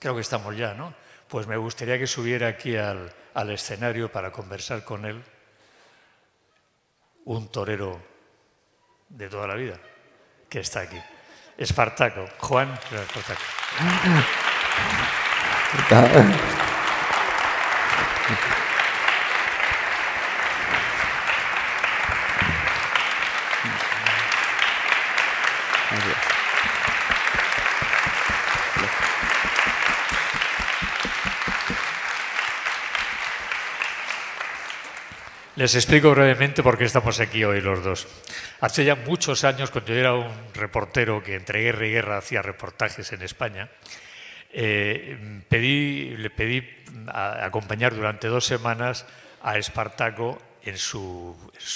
creo que estamos ya, ¿no? Pues me gustaría que subiera aquí al, escenario para conversar con él un torero de toda la vida que está aquí. Espartaco, Juan Espartaco. Ah, ah. Les explico brevemente por qué estamos aquí hoy los dos. Hace ya muchos años, cuando yo era un reportero que entre guerra y guerra hacía reportajes en España, eh, le pedí acompañar durante dos semanas a Espartaco en su,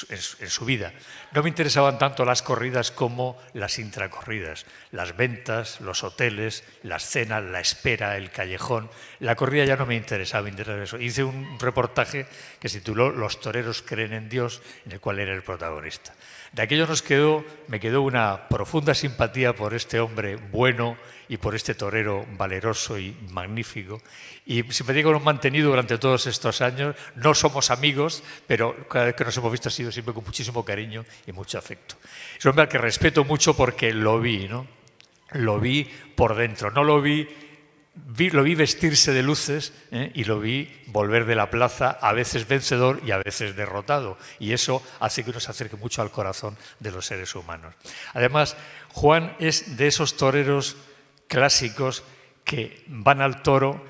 en, su, vida. No me interesaban tanto las corridas como las intracorridas, las ventas, los hoteles, las cenas, la espera, el callejón. La corrida ya no me interesaba, me Hice un reportaje que se tituló Los toreros creen en Dios, en el cual era el protagonista. De aquello nos quedó, me quedó una profunda simpatía por este hombre bueno y por este torero valeroso y magnífico. Y simpatía que hemos mantenido durante todos estos años. No somos amigos, pero cada vez que nos hemos visto ha sido siempre con muchísimo cariño y mucho afecto. Es un hombre al que respeto mucho porque lo vi, ¿no? Lo vi por dentro, no lo vi lo vi vestirse de luces ¿eh? y lo vi volver de la plaza a veces vencedor y a veces derrotado. Y eso hace que uno se acerque mucho al corazón de los seres humanos. Además, Juan es de esos toreros clásicos que van al toro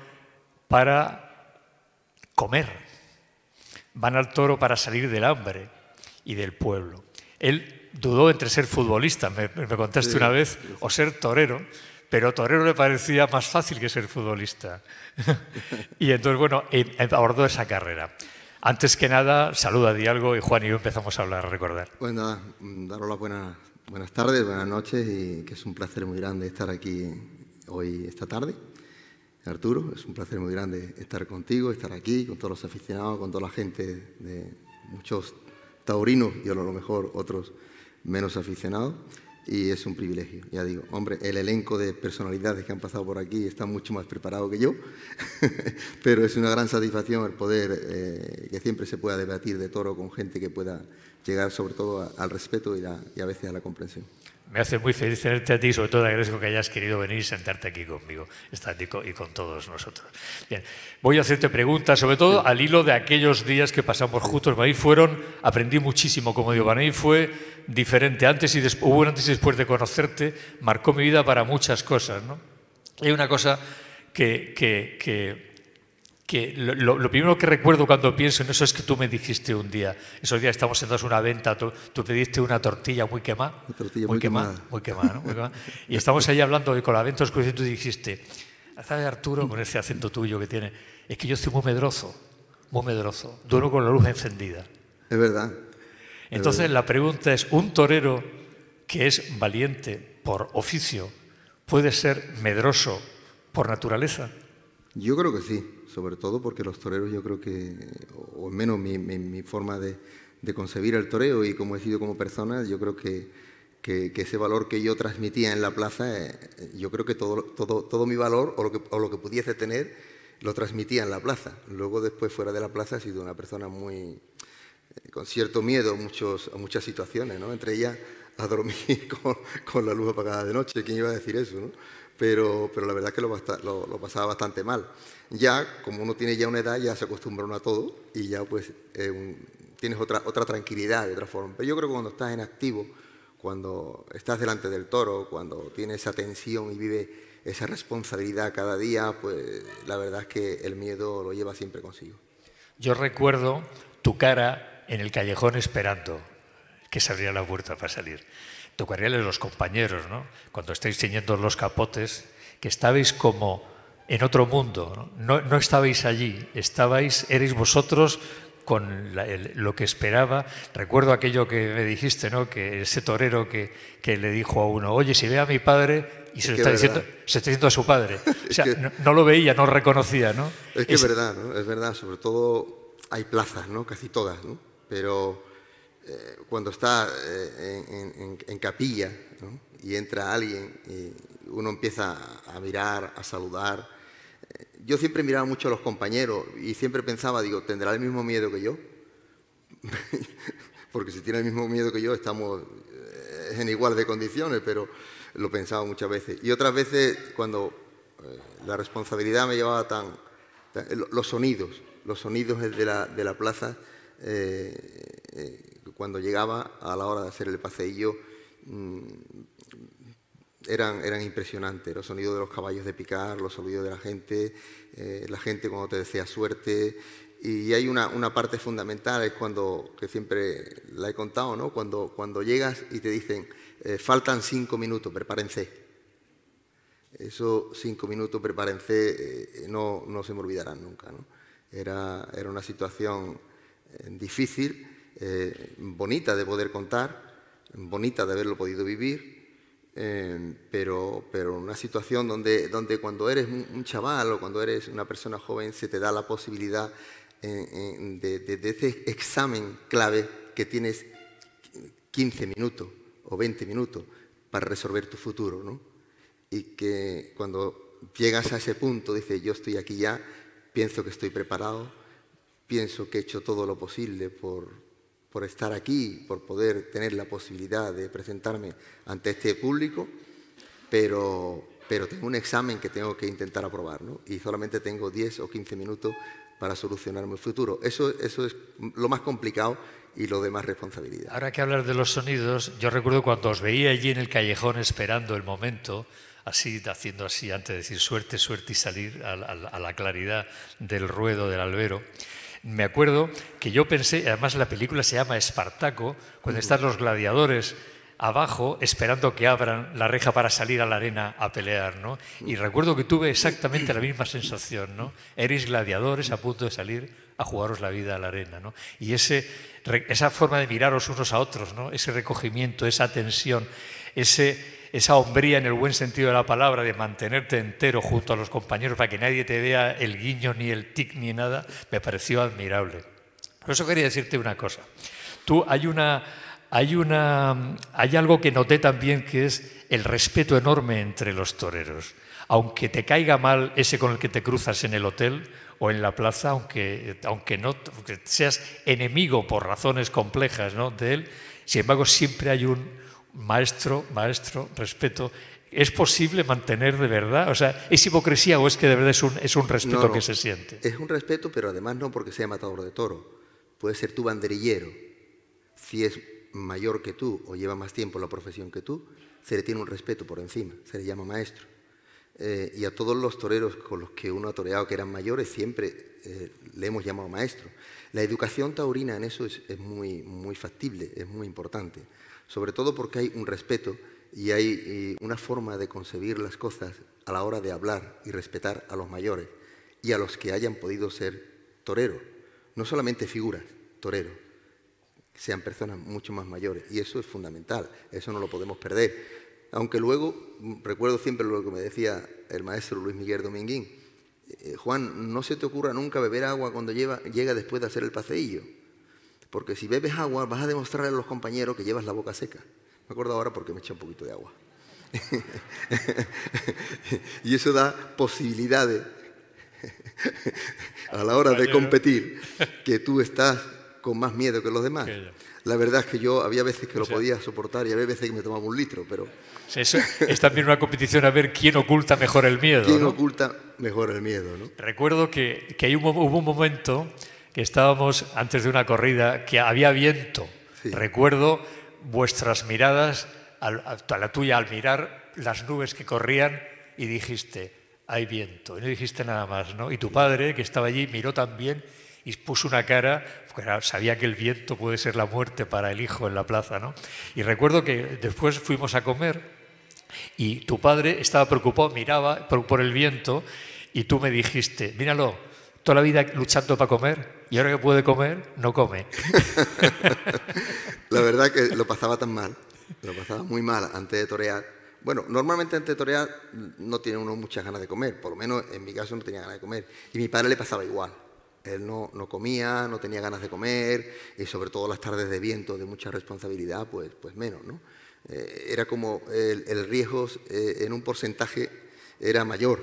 para comer, van al toro para salir del hambre y del pueblo. Él dudó entre ser futbolista, me, contaste una vez, o ser torero, pero torero le parecía más fácil que ser futbolista. y entonces, bueno, eh, eh, abordó esa carrera. Antes que nada, saluda a Dialgo y Juan y yo empezamos a hablar, a recordar. Bueno, pues mm, daros las buenas tardes, buenas noches y que es un placer muy grande estar aquí hoy, esta tarde. Arturo, es un placer muy grande estar contigo, estar aquí, con todos los aficionados, con toda la gente de muchos taurinos y a lo mejor otros menos aficionados. Y es un privilegio, ya digo. Hombre, el elenco de personalidades que han pasado por aquí está mucho más preparado que yo, pero es una gran satisfacción el poder eh, que siempre se pueda debatir de toro con gente que pueda llegar sobre todo al respeto y a veces a la comprensión me hace muy feliz tenerte a ti y sobre todo agradezco que hayas querido venir y sentarte aquí conmigo estático, y con todos nosotros. Bien, voy a hacerte preguntas, sobre todo al hilo de aquellos días que pasamos juntos. Ahí fueron, aprendí muchísimo como mí fue diferente antes y después, hubo antes y después de conocerte, marcó mi vida para muchas cosas. ¿no? Hay una cosa que, que que lo, primero que recuerdo cuando pienso en eso es que tú me dijiste un día, esos días estamos sentados en una venta, tú, pediste una tortilla muy quemada, tortilla muy, quemada, muy quemada, y estamos ahí hablando con de venta y tú dijiste, ¿sabes Arturo, con ese acento tuyo que tiene? Es que yo estoy muy medroso, muy medroso, duermo con la luz encendida. Es verdad. Entonces la pregunta es, ¿un torero que es valiente por oficio puede ser medroso por naturaleza? Yo creo que sí sobre todo porque los toreros yo creo que, o al menos mi, forma de, concebir el toreo y como he sido como persona, yo creo que, ese valor que yo transmitía en la plaza, eh, yo creo que todo, mi valor o lo, que, pudiese tener lo transmitía en la plaza. Luego después fuera de la plaza he sido una persona muy, eh, con cierto miedo a, muchas situaciones, ¿no? entre ellas a dormir con, la luz apagada de noche, ¿quién iba a decir eso? pero, la verdad es que lo, pasaba bastante mal. Ya, como uno tiene ya una edad, ya se acostumbra uno a todo y ya pues eh, tienes otra, tranquilidad de otra forma. Pero yo creo que cuando estás en activo, cuando estás delante del toro, cuando tienes esa tensión y vive esa responsabilidad cada día, pues la verdad es que el miedo lo lleva siempre consigo. Yo recuerdo tu cara en el callejón esperando que se abriera la puerta para salir tocaríales los compañeros, ¿no? Cuando estáis ciñendo los capotes, que estabais como en otro mundo, ¿no? No, estabais allí, estabais, erais vosotros con lo que esperaba. Recuerdo aquello que me dijiste, ¿no? Que ese torero que, que le dijo a uno, oye, si ve a mi padre, y se, está diciendo, se está diciendo a su padre. O sea, no, lo veía, no lo reconocía, ¿no? Es que verdad, Es verdad, sobre todo hay plazas, ¿no? Casi todas, ¿no? Pero eh, cuando está eh, en, capilla y entra alguien y uno empieza a mirar, a saludar. Eh, yo siempre miraba mucho a los compañeros y siempre pensaba, digo, ¿tendrá el mismo miedo que yo? Porque si tiene el mismo miedo que yo, estamos en igual de condiciones, pero lo pensaba muchas veces. Y otras veces, cuando la responsabilidad me llevaba tan... los sonidos, los sonidos de la, de la plaza, cuando llegaba a la hora de hacer el paseillo mm, eran, impresionantes. Los sonidos de los caballos de picar, los sonidos de la gente, eh, la gente cuando te decía suerte. Y hay una, parte fundamental, es cuando, que siempre la he contado, cuando, llegas y te dicen, eh, faltan cinco minutos, prepárense. Esos cinco minutos, prepárense, eh, no, se me olvidarán nunca. era una situación difícil eh, bonita de poder contar, bonita de haberlo podido vivir, eh, pero, pero una situación donde, donde cuando eres un chaval o cuando eres una persona joven se te da la posibilidad eh, de, de, ese examen clave que tienes 15 minutos o 20 minutos para resolver tu futuro, ¿no? Y que cuando llegas a ese punto, dices, yo estoy aquí ya, pienso que estoy preparado, pienso que he hecho todo lo posible por, por estar aquí, por poder tener la posibilidad de presentarme ante este público, pero, pero tengo un examen que tengo que intentar aprobar ¿no? y solamente tengo 10 o 15 minutos para solucionar mi futuro. Eso, eso es lo más complicado y lo de más responsabilidad. Ahora que hablar de los sonidos, yo recuerdo cuando os veía allí en el callejón esperando el momento, así, haciendo así, antes de decir suerte, suerte y salir a la claridad del ruedo del albero me acuerdo que yo pensé, además la película se llama Espartaco, cuando están los gladiadores abajo esperando que abran la reja para salir a la arena a pelear, ¿no? Y recuerdo que tuve exactamente la misma sensación, ¿no? Eres gladiadores a punto de salir a jugaros la vida a la arena, ¿no? Y ese, esa forma de miraros unos a otros, ¿no? Ese recogimiento, esa tensión, ese esa hombría en el buen sentido de la palabra, de mantenerte entero junto a los compañeros para que nadie te vea el guiño ni el tic ni nada, me pareció admirable. Por eso quería decirte una cosa. Tú hay una, hay una, hay algo que noté también que es el respeto enorme entre los toreros. Aunque te caiga mal ese con el que te cruzas en el hotel o en la plaza, aunque, aunque no seas enemigo por razones complejas ¿no? de él, sin embargo siempre hay un maestro, maestro, respeto. ¿Es posible mantener de verdad? O sea, ¿es hipocresía o es que de verdad es un, es un respeto que se siente? Es un respeto, pero además no porque sea matador de toro. Puede ser tu banderillero. Si es mayor que tú o lleva más tiempo en la profesión que tú, se le tiene un respeto por encima, se le llama maestro. Eh, y a todos los toreros con los que uno ha toreado que eran mayores, siempre eh, le hemos llamado maestro. La educación taurina en eso es, es muy, muy factible, es muy importante sobre todo porque hay un respeto y hay eh, una forma de concebir las cosas a la hora de hablar y respetar a los mayores y a los que hayan podido ser toreros, no solamente figuras, toreros, sean personas mucho más mayores. Y eso es fundamental, eso no lo podemos perder. Aunque luego, mm, recuerdo siempre lo que me decía el maestro Luis Miguel Dominguín, eh, eh, Juan, no se te ocurra nunca beber agua cuando llega después de hacer el paseillo. Porque si bebes agua, vas a demostrarle a los compañeros que llevas la boca seca. Me acuerdo ahora porque me eché un poquito de agua. y eso da posibilidades a la hora de competir, que tú estás con más miedo que los demás. La verdad es que yo había veces que lo podía soportar y había veces que me tomaba un litro, pero... es también una competición a ver quién oculta mejor el miedo. ¿Quién oculta mejor el miedo? ¿no? Recuerdo que, hay hubo un momento que estábamos antes de una corrida, que había viento. Recuerdo vuestras miradas, a la tuya al mirar las nubes que corrían y dijiste, hay viento. Y no dijiste nada más, ¿no? Y tu padre, que estaba allí, miró también y puso una cara, porque sabía que el viento puede ser la muerte para el hijo en la plaza, ¿no? Y recuerdo que después fuimos a comer y tu padre estaba preocupado, miraba por el viento y tú me dijiste, míralo, toda la vida luchando para comer y ahora que puede comer, no come. la verdad que lo pasaba tan mal, lo pasaba muy mal antes de torear. Bueno, normalmente antes de torear no tiene uno muchas ganas de comer, por lo menos en mi caso no tenía ganas de comer. Y mi padre le pasaba igual. Él no, no, comía, no tenía ganas de comer, y sobre todo las tardes de viento, de mucha responsabilidad, pues, pues menos, ¿no? Eh, era como el, riesgo eh, en un porcentaje era mayor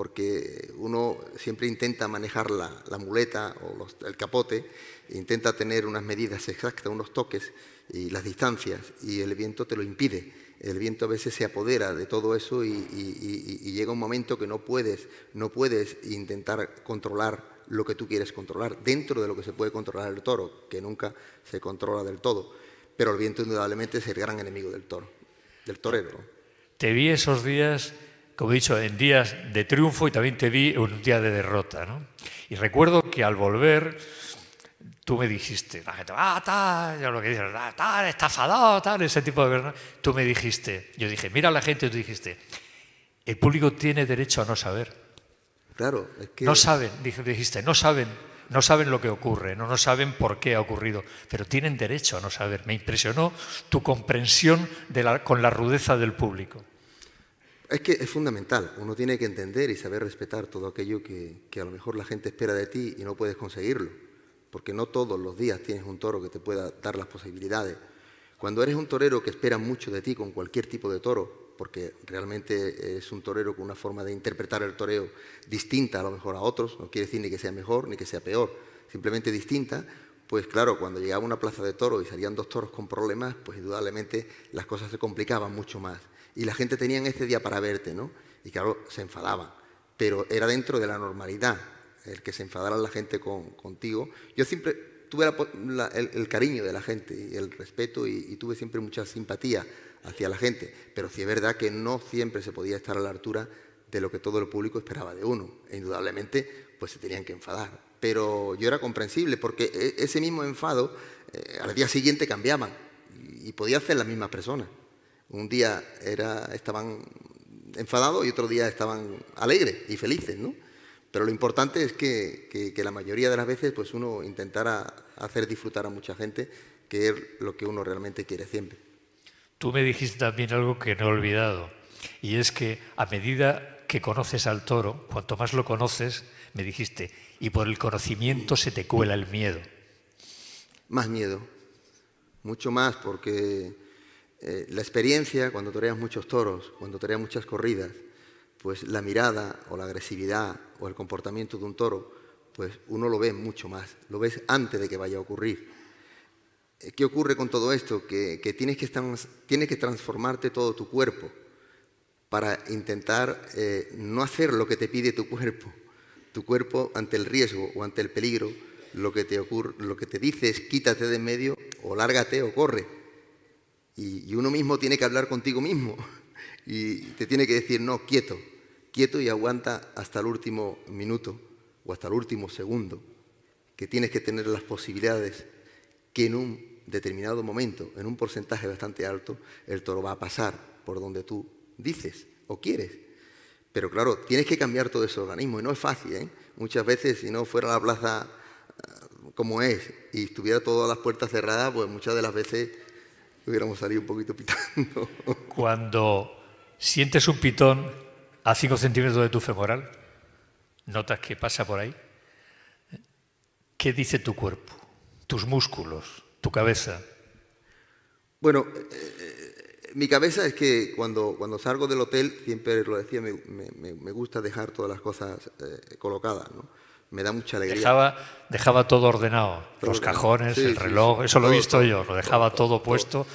porque uno siempre intenta manejar la, muleta o el capote, intenta tener unas medidas exactas, unos toques y las distancias, y el viento te lo impide. El viento a veces se apodera de todo eso y, llega un momento que no puedes, no puedes intentar controlar lo que tú quieres controlar, dentro de lo que se puede controlar el toro, que nunca se controla del todo. Pero el viento indudablemente es el gran enemigo del toro, del torero. Te vi esos días como he dicho, en días de triunfo y también te vi en un día de derrota. ¿no? Y recuerdo que al volver tú me dijiste, la gente, ah, tal, yo lo que dices, ah, tal, tal, ese tipo de verdad. Tú me dijiste, yo dije, mira la gente, tú dijiste, el público tiene derecho a no saber. Claro, es que... No saben, dijiste, no saben, no saben lo que ocurre, no, no saben por qué ha ocurrido, pero tienen derecho a no saber. Me impresionó tu comprensión de con la rudeza del público. Es que es fundamental, uno tiene que entender y saber respetar todo aquello que, a lo mejor la gente espera de ti y no puedes conseguirlo, porque no todos los días tienes un toro que te pueda dar las posibilidades. Cuando eres un torero que espera mucho de ti con cualquier tipo de toro, porque realmente es un torero con una forma de interpretar el toreo distinta a lo mejor a otros, no quiere decir ni que sea mejor ni que sea peor, simplemente distinta, pues claro, cuando llegaba una plaza de toro y salían dos toros con problemas, pues indudablemente las cosas se complicaban mucho más y la gente tenía ese día para verte, ¿no? Y claro, se enfadaban, pero era dentro de la normalidad el que se enfadara la gente contigo. Yo siempre tuve el, cariño de la gente y el respeto y, tuve siempre mucha simpatía hacia la gente, pero sí es verdad que no siempre se podía estar a la altura de lo que todo el público esperaba de uno. E indudablemente, pues se tenían que enfadar. Pero yo era comprensible porque e, ese mismo enfado eh, al día siguiente cambiaban y, podía hacer las mismas personas. Un día era, estaban enfadados y otro día estaban alegres y felices, ¿no? Pero lo importante es que, la mayoría de las veces pues uno intentara hacer disfrutar a mucha gente, que es lo que uno realmente quiere siempre. Tú me dijiste también algo que no he olvidado, y es que a medida que conoces al toro, cuanto más lo conoces, me dijiste, y por el conocimiento se te cuela el miedo. Más miedo, mucho más, porque eh, la experiencia, cuando toreas muchos toros, cuando toreas muchas corridas, pues la mirada o la agresividad o el comportamiento de un toro, pues uno lo ve mucho más, lo ves antes de que vaya a ocurrir. Eh, ¿Qué ocurre con todo esto? Que, tienes, que transformarte todo tu cuerpo para intentar eh, no hacer lo que te pide tu cuerpo. Tu cuerpo ante el riesgo o ante el peligro, lo que te, lo que te dice es quítate de en medio o lárgate o corre y, uno mismo tiene que hablar contigo mismo y te tiene que decir, no, quieto, quieto y aguanta hasta el último minuto o hasta el último segundo, que tienes que tener las posibilidades que en un determinado momento, en un porcentaje bastante alto, el toro va a pasar por donde tú dices o quieres. Pero claro, tienes que cambiar todo ese organismo y no es fácil. ¿eh? Muchas veces, si no fuera la plaza eh, como es y estuviera todas las puertas cerradas, pues muchas de las veces hubiéramos salido un poquito pitando. Cuando sientes un pitón a 5 centímetros de tu femoral, notas que pasa por ahí. ¿Qué dice tu cuerpo, tus músculos, tu cabeza? Bueno, eh, eh, mi cabeza es que cuando, cuando salgo del hotel, siempre lo decía, me, gusta dejar todas las cosas eh, colocadas. ¿no? me da mucha alegría. Dejaba, dejaba todo ordenado, los cajones, el reloj, eso lo he visto yo, lo dejaba todo, puesto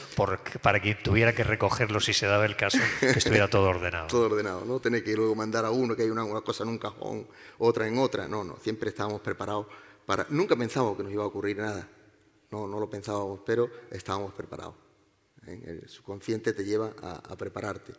para que tuviera que recogerlo si se daba el caso, que estuviera todo ordenado. todo ordenado, no tener que luego mandar a uno que hay una, cosa en un cajón, otra en otra, no, no, siempre estábamos preparados para... Nunca pensábamos que nos iba a ocurrir nada, no, no lo pensábamos, pero estábamos preparados. ¿eh? El subconsciente te lleva a prepararte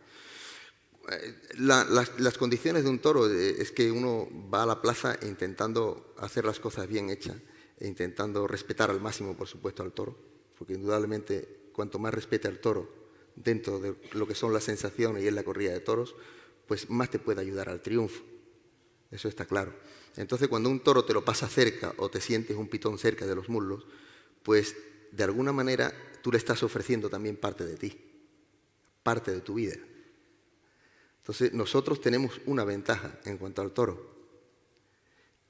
las, las, condiciones de un toro eh, es que uno va a la plaza intentando hacer las cosas bien hechas e intentando respetar al máximo, por supuesto, al toro, porque indudablemente cuanto más respete al toro dentro de lo que son las sensaciones y en la corrida de toros, pues más te puede ayudar al triunfo. Eso está claro. Entonces, cuando un toro te lo pasa cerca o te sientes un pitón cerca de los muslos, pues de alguna manera tú le estás ofreciendo también parte de ti, parte de tu vida. Entonces nosotros tenemos una ventaja en cuanto al toro,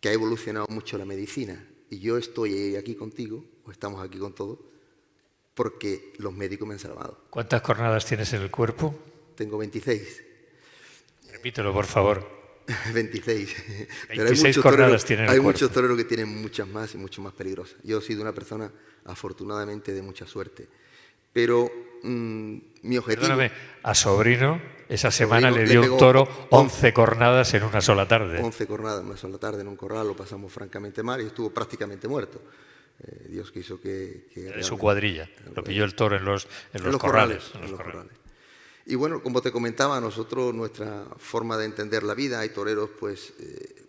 que ha evolucionado mucho la medicina y yo estoy aquí contigo, o estamos aquí con todos, porque los médicos me han salvado. ¿Cuántas cornadas tienes en el cuerpo? Tengo 26. Repítelo, por favor. 26. 26 Pero hay muchos toros hay muchos toreros que tienen muchas más y mucho más peligrosas. Yo he sido una persona afortunadamente de mucha suerte. Pero Mm, mi objetivo. a sobrino, esa semana le dio un toro 11 cornadas en una sola tarde. 11 cornadas en una sola tarde en un corral, lo pasamos francamente mal y estuvo prácticamente muerto. Eh, Dios quiso que. En su cuadrilla, lo pilló el toro en los, los, corrales, en los Y bueno, como te comentaba, nosotros nuestra forma de entender la vida, hay toreros pues eh,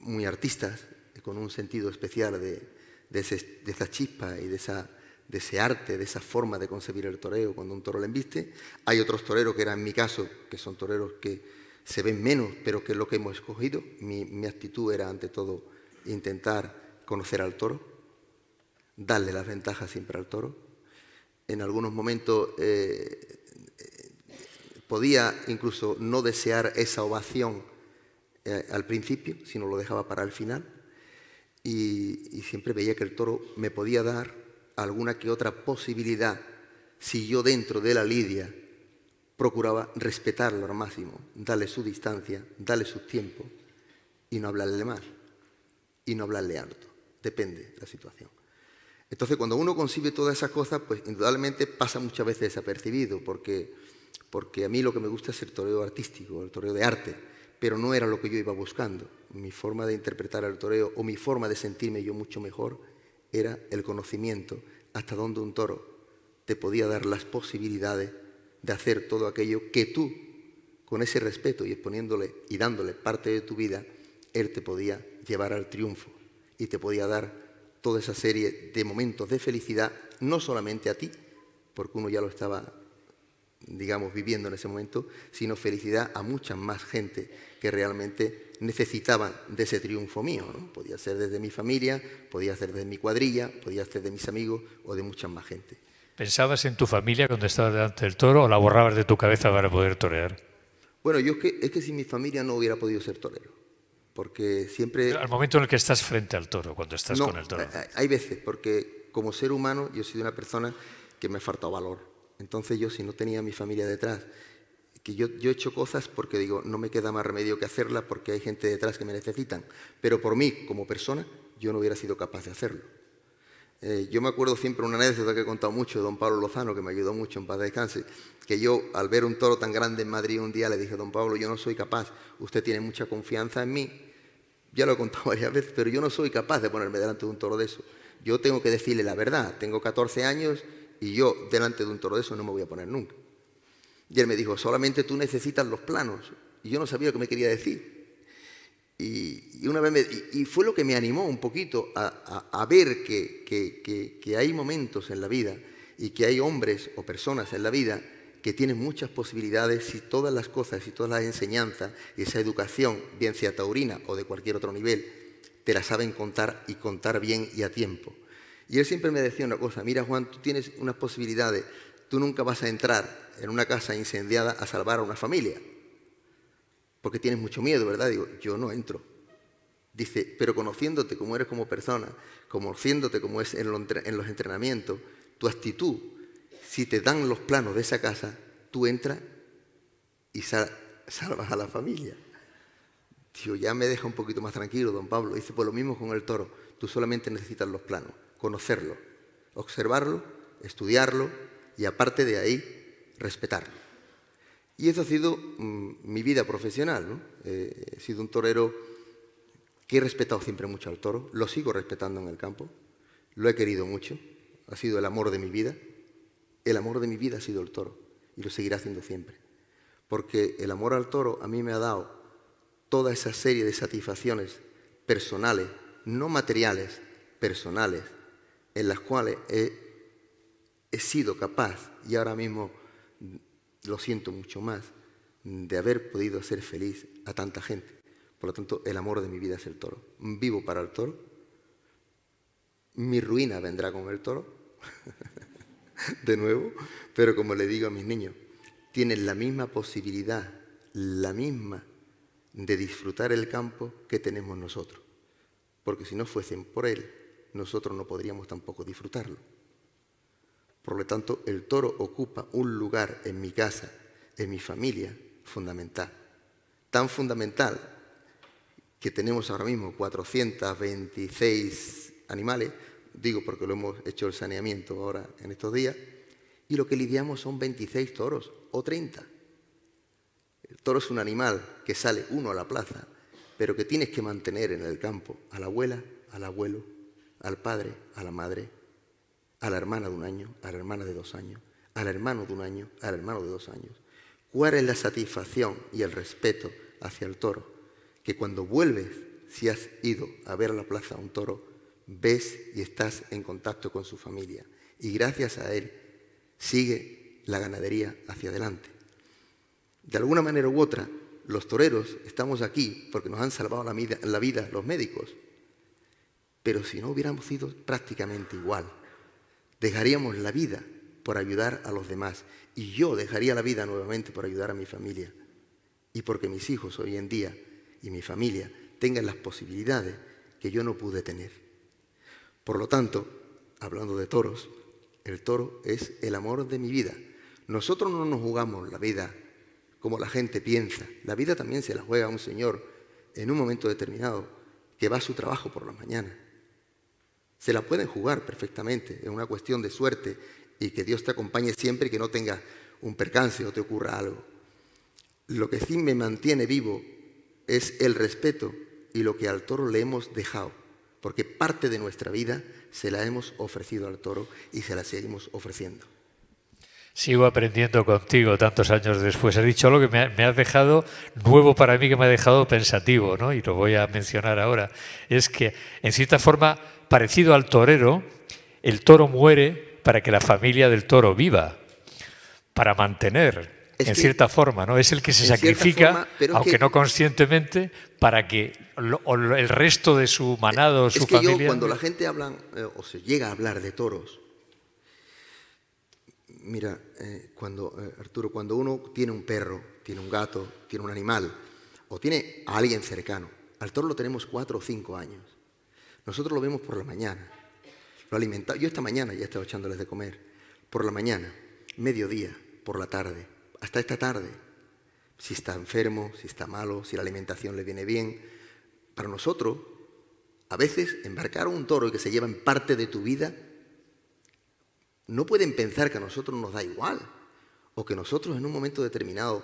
muy artistas, con un sentido especial de, de esa chispa y de esa de de esa forma de concebir el toreo cuando un toro le embiste. Hay otros toreros que eran mi caso, que son toreros que se ven menos, pero que es lo que hemos escogido. Mi, actitud era ante todo intentar conocer al toro, darle las ventajas siempre al toro. En algunos momentos eh, eh, podía incluso no desear esa ovación eh, al principio, sino lo dejaba para el final. y siempre veía que el toro me podía dar alguna que otra posibilidad, si yo dentro de la lidia procuraba respetarlo al máximo, darle su distancia, darle su tiempo y no hablarle mal, y no hablarle harto. Depende de la situación. Entonces, cuando uno concibe todas esas cosas, pues indudablemente pasa muchas veces desapercibido, porque, porque a mí lo que me gusta es el toreo artístico, el toreo de arte, pero no era lo que yo iba buscando. Mi forma de interpretar el toreo o mi forma de sentirme yo mucho mejor era el conocimiento hasta donde un toro te podía dar las posibilidades de hacer todo aquello que tú, con ese respeto y exponiéndole y dándole parte de tu vida, él te podía llevar al triunfo y te podía dar toda esa serie de momentos de felicidad, no solamente a ti, porque uno ya lo estaba digamos, viviendo en ese momento, sino felicidad a mucha más gente que realmente necesitaban de ese triunfo mío. ¿no? Podía ser desde mi familia, podía ser desde mi cuadrilla, podía ser de mis amigos o de muchas más gente. ¿Pensabas en tu familia cuando estabas delante del toro o la borrabas de tu cabeza para poder torear? Bueno, yo es que, es que sin mi familia no hubiera podido ser torero, porque siempre... al momento en el que estás frente al toro, cuando estás con el toro. Hay veces, porque como ser humano yo he sido una persona que me ha faltado valor entonces yo, si no tenía mi familia detrás, que yo, he hecho cosas porque digo, no me queda más remedio que hacerlas porque hay gente detrás que me necesitan, pero por mí, como persona, yo no hubiera sido capaz de hacerlo. Eh, yo me acuerdo siempre una anécdota que he contado mucho don Pablo Lozano, que me ayudó mucho en paz descanse, que yo al ver un toro tan grande en Madrid un día le dije, don Pablo, yo no soy capaz, usted tiene mucha confianza en mí, ya lo he contado varias veces, pero yo no soy capaz de ponerme delante de un toro de eso. Yo tengo que decirle la verdad, tengo 14 años, y yo delante de un toro de eso no me voy a poner nunca. Y él me dijo, solamente tú necesitas los planos. Y yo no sabía lo que me quería decir. Y, fue lo que me animó un poquito a, ver que, hay momentos en la vida y que hay hombres o personas en la vida que tienen muchas posibilidades si todas las cosas y todas las enseñanzas y esa educación, bien sea taurina o de cualquier otro nivel, te la saben contar y contar bien y a tiempo. Y él siempre me decía una cosa, mira Juan, tú tienes unas posibilidades, tú nunca vas a entrar en una casa incendiada a salvar a una familia, porque tienes mucho miedo, ¿verdad? Digo, yo no entro. Dice, pero conociéndote como eres como persona, conociéndote como es en los entrenamientos, tu actitud, si te dan los planos de esa casa, tú entras y salvas a la familia. Digo, ya me deja un poquito más tranquilo, don Pablo. Dice, pues lo mismo con el toro, tú solamente necesitas los planos conocerlo, observarlo, estudiarlo y aparte de ahí, respetarlo. Y eso ha sido mm, mi vida profesional. Eh, he sido un torero que he respetado siempre mucho al toro, lo sigo respetando en el campo, lo he querido mucho, ha sido el amor de mi vida. El amor de mi vida ha sido el toro y lo seguirá siendo siempre. Porque el amor al toro a mí me ha dado toda esa serie de satisfacciones personales, no materiales, personales, en las cuales he, sido capaz y ahora mismo lo siento mucho más de haber podido hacer feliz a tanta gente. Por lo tanto, el amor de mi vida es el toro. Vivo para el toro. Mi ruina vendrá con el toro, de nuevo. Pero como le digo a mis niños, tienen la misma posibilidad, la misma, de disfrutar el campo que tenemos nosotros. Porque si no fuesen por él, nosotros no podríamos tampoco disfrutarlo. Por lo tanto, el toro ocupa un lugar en mi casa, en mi familia, fundamental. Tan fundamental que tenemos ahora mismo 426 animales, digo porque lo hemos hecho el saneamiento ahora en estos días, y lo que lidiamos son 26 toros o 30. El toro es un animal que sale uno a la plaza, pero que tienes que mantener en el campo, a la abuela, al abuelo, al padre, a la madre, a la hermana de un año, a la hermana de dos años, al hermano de un año, al hermano de dos años. ¿Cuál es la satisfacción y el respeto hacia el toro? Que cuando vuelves, si has ido a ver a la plaza a un toro, ves y estás en contacto con su familia. Y gracias a él sigue la ganadería hacia adelante. De alguna manera u otra, los toreros estamos aquí porque nos han salvado la vida, la vida los médicos, pero si no hubiéramos sido prácticamente igual, dejaríamos la vida por ayudar a los demás y yo dejaría la vida nuevamente por ayudar a mi familia y porque mis hijos hoy en día y mi familia tengan las posibilidades que yo no pude tener. Por lo tanto, hablando de toros, el toro es el amor de mi vida. Nosotros no nos jugamos la vida como la gente piensa. La vida también se la juega a un señor en un momento determinado que va a su trabajo por la mañana se la pueden jugar perfectamente, es una cuestión de suerte y que Dios te acompañe siempre y que no tenga un percance o te ocurra algo. Lo que sí me mantiene vivo es el respeto y lo que al toro le hemos dejado, porque parte de nuestra vida se la hemos ofrecido al toro y se la seguimos ofreciendo. Sigo aprendiendo contigo tantos años después. He dicho algo que me, ha, has dejado nuevo para mí, que me ha dejado pensativo, ¿no? y lo voy a mencionar ahora. Es que, en cierta forma, parecido al torero, el toro muere para que la familia del toro viva, para mantener, en cierta forma, ¿no? Es el que se sacrifica, aunque no conscientemente, para que el resto de su manado, es su que familia. Yo, cuando la gente habla eh, o se llega a hablar de toros, mira, eh, cuando, eh, Arturo, cuando uno tiene un perro, tiene un gato, tiene un animal, o tiene a alguien cercano, al toro lo tenemos cuatro o cinco años. Nosotros lo vemos por la mañana. Lo Yo esta mañana ya estaba echándoles de comer. Por la mañana, mediodía, por la tarde, hasta esta tarde. Si está enfermo, si está malo, si la alimentación le viene bien. Para nosotros, a veces embarcar un toro que se lleva en parte de tu vida no pueden pensar que a nosotros nos da igual o que nosotros en un momento determinado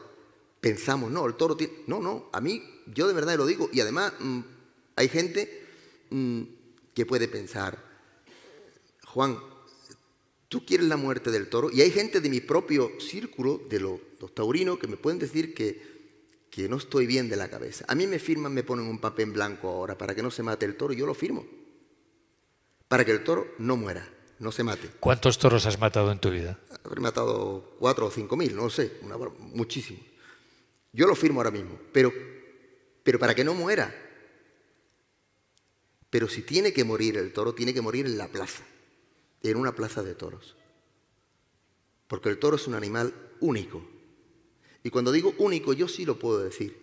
pensamos, no, el toro tiene... No, no, a mí yo de verdad lo digo y además mm, hay gente mm, que puede pensar, Juan, tú quieres la muerte del toro y hay gente de mi propio círculo, de los, taurinos, que me pueden decir que que no estoy bien de la cabeza. A mí me firman, me ponen un papel en blanco ahora para que no se mate el toro, y yo lo firmo. Para que el toro no muera no se mate. ¿Cuántos toros has matado en tu vida? Habré matado cuatro o cinco mil, no sé, una, muchísimo. Yo lo firmo ahora mismo, pero, pero para que no muera. Pero si tiene que morir el toro, tiene que morir en la plaza, en una plaza de toros. Porque el toro es un animal único. Y cuando digo único, yo sí lo puedo decir,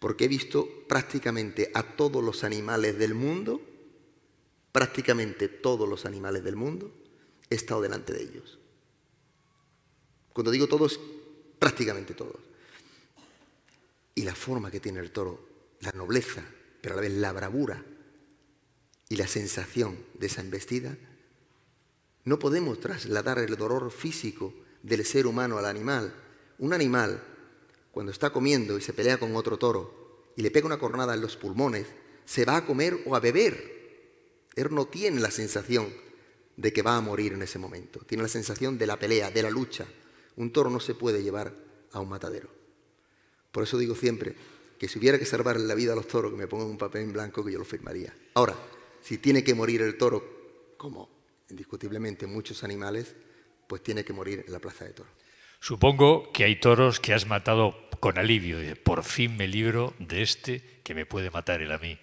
porque he visto prácticamente a todos los animales del mundo prácticamente todos los animales del mundo, he estado delante de ellos. Cuando digo todos, prácticamente todos. Y la forma que tiene el toro, la nobleza, pero a la vez la bravura y la sensación de esa embestida, no podemos trasladar el dolor físico del ser humano al animal. Un animal, cuando está comiendo y se pelea con otro toro y le pega una cornada en los pulmones, se va a comer o a beber no tiene la sensación de que va a morir en ese momento. Tiene la sensación de la pelea, de la lucha. Un toro no se puede llevar a un matadero. Por eso digo siempre que si hubiera que salvar la vida a los toros, que me pongan un papel en blanco, que yo lo firmaría. Ahora, si tiene que morir el toro, como indiscutiblemente muchos animales, pues tiene que morir en la plaza de toros. Supongo que hay toros que has matado con alivio. Por fin me libro de este que me puede matar él a mí.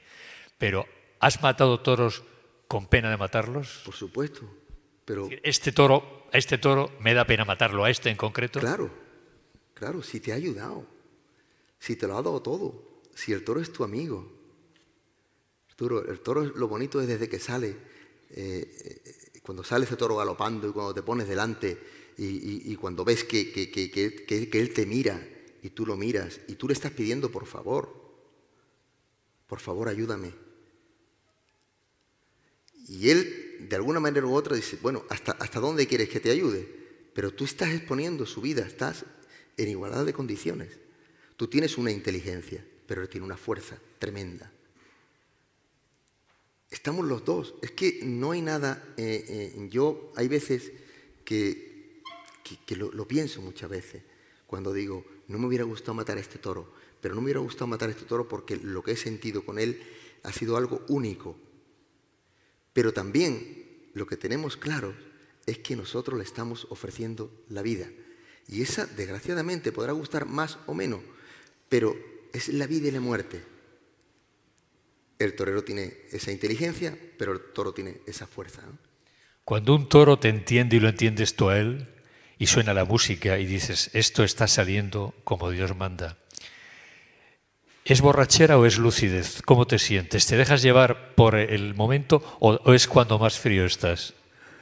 Pero ¿has matado toros ¿Con pena de matarlos? Por supuesto. Pero... Este toro, a este toro me da pena matarlo, a este en concreto. Claro, claro, si te ha ayudado, si te lo ha dado todo, si el toro es tu amigo. el toro lo bonito es desde que sale, eh, eh, cuando sale ese toro galopando y cuando te pones delante y, cuando ves que, que, él te mira y tú lo miras y tú le estás pidiendo, por favor, por favor ayúdame y él, de alguna manera u otra, dice, bueno, ¿hasta, ¿hasta dónde quieres que te ayude? Pero tú estás exponiendo su vida, estás en igualdad de condiciones. Tú tienes una inteligencia, pero tiene una fuerza tremenda. Estamos los dos. Es que no hay nada, eh, eh, yo hay veces que, lo, lo pienso muchas veces, cuando digo, no me hubiera gustado matar a este toro, pero no me hubiera gustado matar a este toro porque lo que he sentido con él ha sido algo único, pero también lo que tenemos claro es que nosotros le estamos ofreciendo la vida. Y esa, desgraciadamente, podrá gustar más o menos, pero es la vida y la muerte. El torero tiene esa inteligencia, pero el toro tiene esa fuerza. Cuando un toro te entiende y lo entiendes tú a él, y suena la música y dices, esto está saliendo como Dios manda, ¿Es borrachera o es lucidez? ¿Cómo te sientes? ¿Te dejas llevar por el momento o, es cuando más frío estás?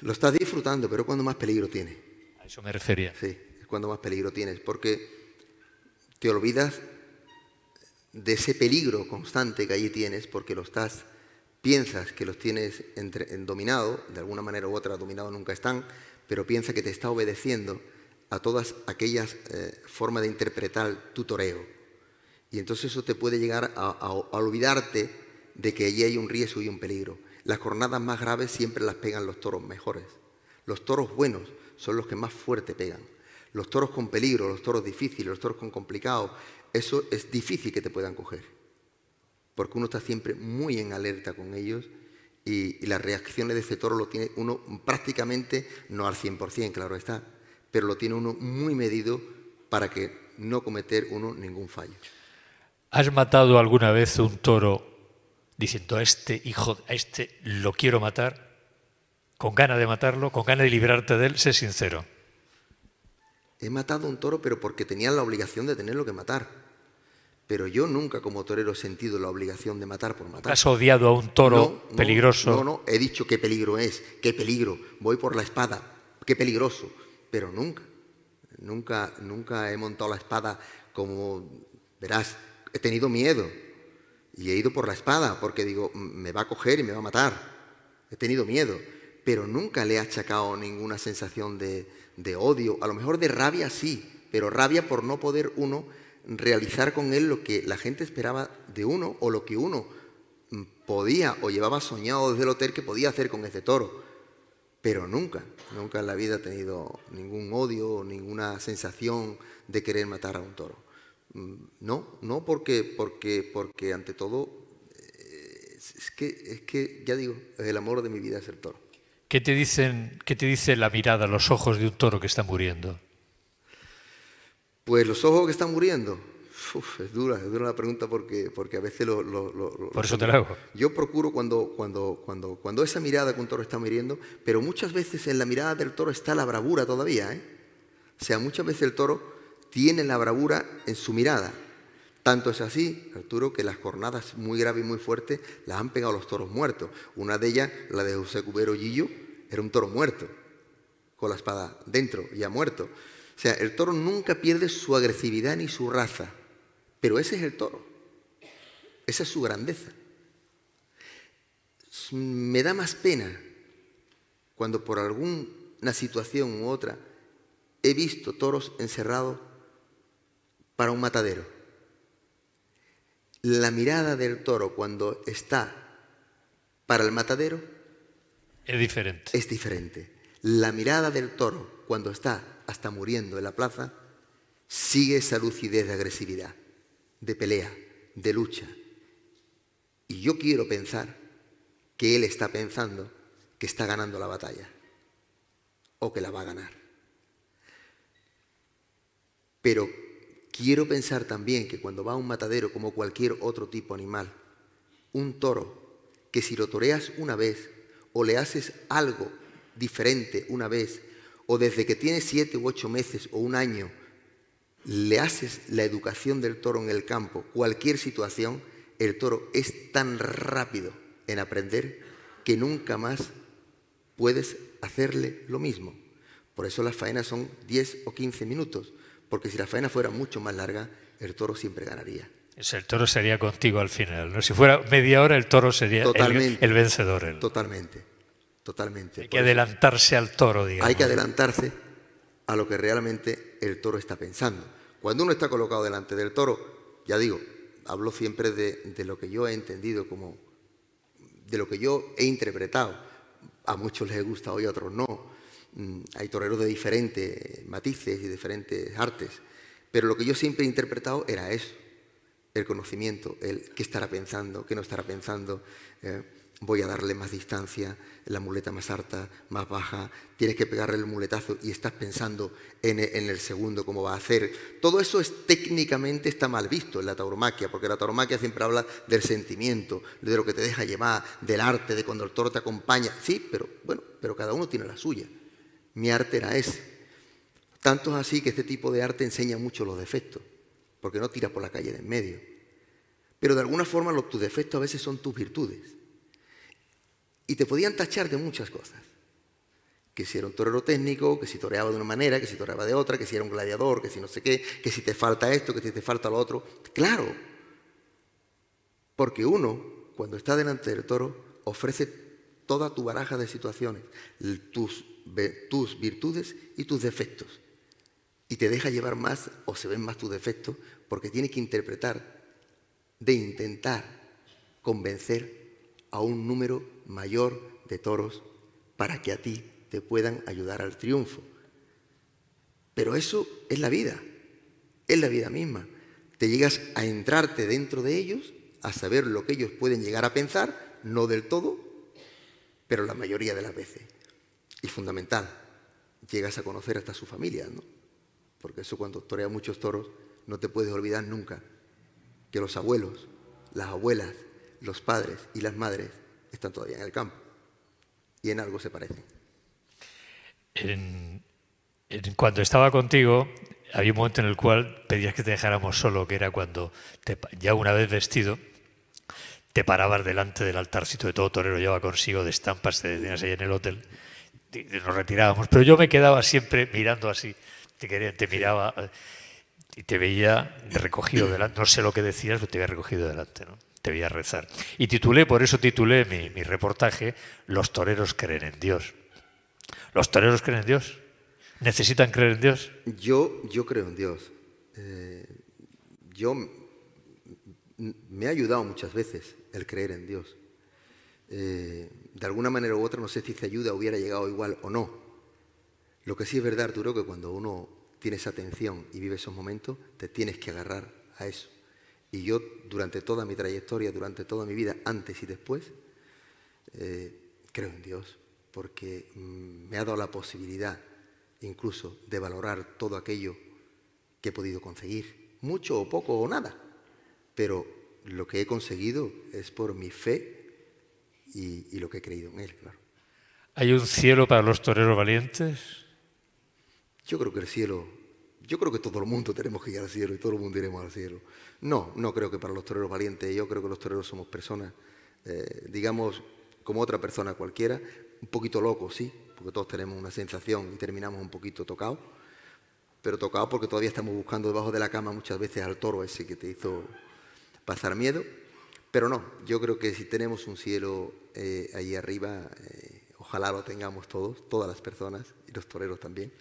Lo estás disfrutando, pero cuando más peligro tiene. A eso me refería. Sí, es cuando más peligro tienes, porque te olvidas de ese peligro constante que allí tienes, porque lo estás, piensas que los tienes entre, dominado, de alguna manera u otra dominado nunca están, pero piensa que te está obedeciendo a todas aquellas eh, formas de interpretar tu toreo y entonces eso te puede llegar a, olvidarte de que allí hay un riesgo y un peligro. Las jornadas más graves siempre las pegan los toros mejores. Los toros buenos son los que más fuerte pegan. Los toros con peligro, los toros difíciles, los toros con complicados, eso es difícil que te puedan coger. Porque uno está siempre muy en alerta con ellos y, y las reacciones de ese toro lo tiene uno prácticamente, no al 100%, claro está, pero lo tiene uno muy medido para que no cometer uno ningún fallo. ¿Has matado alguna vez un toro diciendo a este hijo, a este lo quiero matar? ¿Con ganas de matarlo? ¿Con ganas de librarte de él? Sé sincero. He matado un toro, pero porque tenía la obligación de tenerlo que matar. Pero yo nunca como torero he sentido la obligación de matar por matar. ¿Has odiado a un toro peligroso? No, no, he dicho qué peligro es, qué peligro, voy por la espada, qué peligroso. Pero nunca, nunca, nunca he montado la espada como, verás, he tenido miedo y he ido por la espada porque digo, me va a coger y me va a matar. He tenido miedo, pero nunca le he achacado ninguna sensación de, de odio, a lo mejor de rabia sí, pero rabia por no poder uno realizar con él lo que la gente esperaba de uno o lo que uno mm, podía o llevaba soñado desde el hotel que podía hacer con ese toro. Pero nunca, nunca en la vida he tenido ningún odio o ninguna sensación de querer matar a un toro. Mm, no, no, porque, porque, porque ante todo, eh, es que, es que, ya digo, el amor de mi vida es el toro. ¿Qué te, dicen, ¿Qué te dice la mirada, los ojos de un toro que está muriendo? Pues los ojos que están muriendo. es dura, es dura la pregunta porque, porque a veces lo, Por eso te la hago. Yo procuro cuando, cuando, cuando, cuando esa mirada que un toro está muriendo, pero muchas veces en la mirada del toro está la bravura todavía. ¿eh? O sea, muchas veces el toro tiene la bravura en su mirada. Tanto es así, Arturo, que las jornadas muy graves y muy fuertes las han pegado los toros muertos. Una de ellas, la de José Cubero Gillo, era un toro muerto, con la espada dentro, ya muerto. O sea, el toro nunca pierde su agresividad ni su raza, pero ese es el toro. Esa es su grandeza. Me da más pena cuando por alguna situación u otra he visto toros encerrados para un matadero. La mirada del toro cuando está para el matadero es diferente. La mirada del toro cuando está hasta muriendo en la plaza sigue esa lucidez de agresividad, de pelea, de lucha. Y yo quiero pensar que él está pensando que está ganando la batalla o que la va a ganar. Pero Quiero pensar también que cuando va a un matadero como cualquier otro tipo animal, un toro, que si lo toreas una vez o le haces algo diferente una vez, o desde que tiene siete u ocho meses o un año, le haces la educación del toro en el campo, cualquier situación, el toro es tan rápido en aprender que nunca más puedes hacerle lo mismo. Por eso las faenas son diez o 15 minutos, porque si la faena fuera mucho más larga, el toro siempre ganaría. El toro sería contigo al final, ¿no? Si fuera media hora, el toro sería el, vencedor. Totalmente, totalmente. Hay que adelantarse al toro, digamos. Hay que adelantarse a lo que realmente el toro está pensando. Cuando uno está colocado delante del toro, ya digo, hablo siempre de, de lo que yo he entendido como, de lo que yo he interpretado. A muchos les gusta, hoy a otros no. Mm, hay toreros de diferentes matices y diferentes artes, pero lo que yo siempre he interpretado era eso, el conocimiento, el qué estará pensando, qué no estará pensando, eh, voy a darle más distancia, la muleta más alta, más baja, tienes que pegarle el muletazo y estás pensando e, en, el segundo cómo va a hacer. Todo eso es técnicamente está mal visto en la tauromaquia, porque la tauromaquia siempre habla del sentimiento, de lo que te deja llevar, del arte, de cuando el toro te acompaña. Sí, pero bueno, pero cada uno tiene la suya. Mi arte era ese. Tanto es así que este tipo de arte enseña mucho los defectos, porque no tira por la calle de en medio. Pero de alguna forma los, tus defectos a veces son tus virtudes. Y te podían tachar de muchas cosas. Que si era un torero técnico, que si toreaba de una manera, que si toreaba de otra, que si era un gladiador, que si no sé qué, que si te falta esto, que si te falta lo otro. Claro. Porque uno, cuando está delante del toro, ofrece toda tu baraja de situaciones, tus tus virtudes y tus defectos. Y te deja llevar más o se ven más tus defectos porque tienes que interpretar, de intentar convencer a un número mayor de toros para que a ti te puedan ayudar al triunfo. Pero eso es la vida, es la vida misma. Te llegas a entrarte dentro de ellos, a saber lo que ellos pueden llegar a pensar, no del todo, pero la mayoría de las veces y fundamental, llegas a conocer hasta su familia, ¿no? Porque eso cuando toreas muchos toros no te puedes olvidar nunca que los abuelos, las abuelas, los padres y las madres están todavía en el campo y en algo se parecen. En, cuando estaba contigo, había un momento en el cual pedías que te dejáramos solo, que era cuando ya una vez vestido, te parabas delante del altarcito de todo torero llevaba consigo de estampas, te detenías ahí en el hotel nos retirábamos, pero yo me quedaba siempre mirando así, te, te miraba y te veía recogido delante, no sé lo que decías, pero te veía recogido delante, ¿no? te veía rezar. Y titulé, por eso titulé mi, reportaje, Los toreros creen en Dios. ¿Los toreros creen en Dios? ¿Necesitan creer en Dios? Yo, yo creo en Dios. Eh, yo me ha ayudado muchas veces el creer en Dios. Eh, de alguna manera u otra, no sé si esa ayuda hubiera llegado igual o no. Lo que sí es verdad, Arturo, que cuando uno tiene esa atención y vive esos momentos, te tienes que agarrar a eso. Y yo, durante toda mi trayectoria, durante toda mi vida, antes y después, eh, creo en Dios, porque mm, me ha dado la posibilidad incluso de valorar todo aquello que he podido conseguir, mucho o poco o nada. Pero lo que he conseguido es por mi fe y, lo que he creído en él, claro. ¿Hay un cielo para los toreros valientes? Yo creo que el cielo, yo creo que todo el mundo tenemos que ir al cielo y todo el mundo iremos al cielo. No, no creo que para los toreros valientes, yo creo que los toreros somos personas, eh, digamos, como otra persona cualquiera, un poquito locos, sí, porque todos tenemos una sensación y terminamos un poquito tocados, pero tocados porque todavía estamos buscando debajo de la cama muchas veces al toro ese que te hizo pasar miedo, pero no, yo creo que si tenemos un cielo allí eh, ahí arriba, eh, ojalá lo tengamos todos, todas las personas y los toreros también.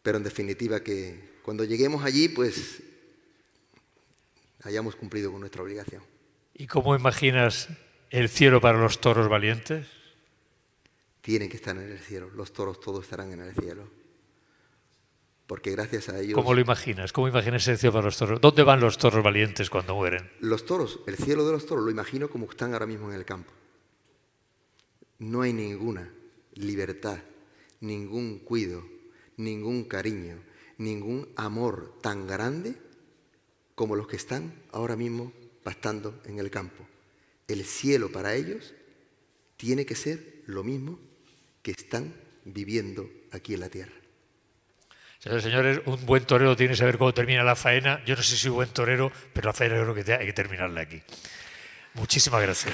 Pero en definitiva que cuando lleguemos allí, pues hayamos cumplido con nuestra obligación. ¿Y cómo imaginas el cielo para los toros valientes? Tienen que estar en el cielo, los toros todos estarán en el cielo porque gracias a ellos... ¿Cómo lo imaginas? ¿Cómo imaginas el cielo para los toros? ¿Dónde van los toros valientes cuando mueren? Los toros, el cielo de los toros, lo imagino como están ahora mismo en el campo. No hay ninguna libertad, ningún cuido, ningún cariño, ningún amor tan grande como los que están ahora mismo pastando en el campo. El cielo para ellos tiene que ser lo mismo que están viviendo aquí en la tierra. Señores, señores, un buen torero tiene que saber cómo termina la faena. Yo no sé si soy buen torero, pero la faena yo creo que hay que terminarla aquí. Muchísimas gracias.